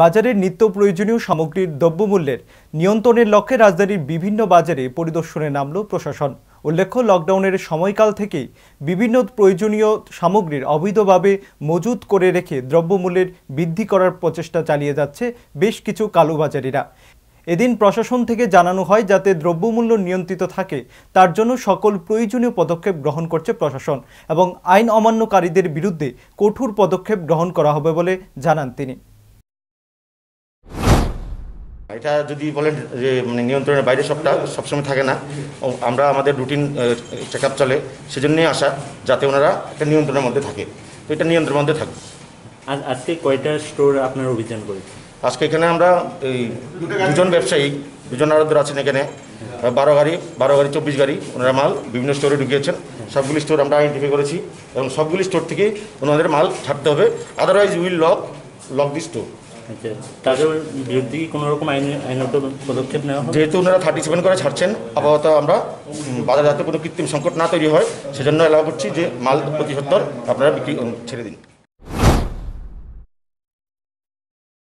বাজারের নিত্য প্রয়োজনীয় সামগ্রীর দ্রব্যমূল্যের নিয়ন্ত্রণের লক্ষ্যে রাজধানীর বিভিন্ন বাজারে পরিদর্শনে নামল প্রশাসন উল্লেখ্য লকডাউনের সময়কাল থেকেই বিভিন্ন প্রয়োজনীয় সামগ্রীর অবৈধভাবে মজুত করে রেখে দ্রব্যমূল্যের বৃদ্ধি করার প্রচেষ্টা চালিয়ে যাচ্ছে বেশ কিছু কালোবাজারিরা এদিন প্রশাসন থেকে জানানো হয় যাতে দ্রব্যমূল্য নিয়ন্ত্রিত থাকে তার জন্য সকল প্রয়োজনীয় পদক্ষেপ গ্রহণ করছে প্রশাসন এবং আইন অমান্যকারীদের বিরুদ্ধে কঠোর পদক্ষেপ গ্রহণ করা হবে বলে জানান তিনি এটা যদি বলেন যে মানে নিয়ন্ত্রণের বাইরে সবটা সবসময় থাকে না আমরা আমাদের রুটিন চেক আপ চলে সেজন্যই আসা যাতে ওনারা একটা নিয়ন্ত্রণের মধ্যে থাকে তো এটা নিয়ন্ত্রণের মধ্যে থাকে আজকে কয়টা স্টোর আপনার অভিযান করে আজকে এখানে আমরা এই দুজন ব্যবসায়ী দুজন আরোদের আছেন এখানে বারো গাড়ি বারো গাড়ি চব্বিশ গাড়ি ওনারা মাল বিভিন্ন স্টোরে ঢুকিয়েছেন সবগুলি স্টোর আমরা আইডেন্টিফাই করেছি এবং সবগুলি স্টোর থেকে ওনাদের মাল ছাড়তে হবে otherwise will lock lock the store আচ্ছা বিরুদ্ধে কি কোনো রকম পদক্ষেপ নেওয়া যেহেতু ওনারা থার্টি সেভেন করে ছাড়ছেন আপাতত আমরা বাজার যাতে কোনো কৃত্রিম সংকট না তৈরি হয় সেজন্য এলাও করছি যে মাল প্রতি সত্তর আপনারা বিক্রি ছেড়ে দিন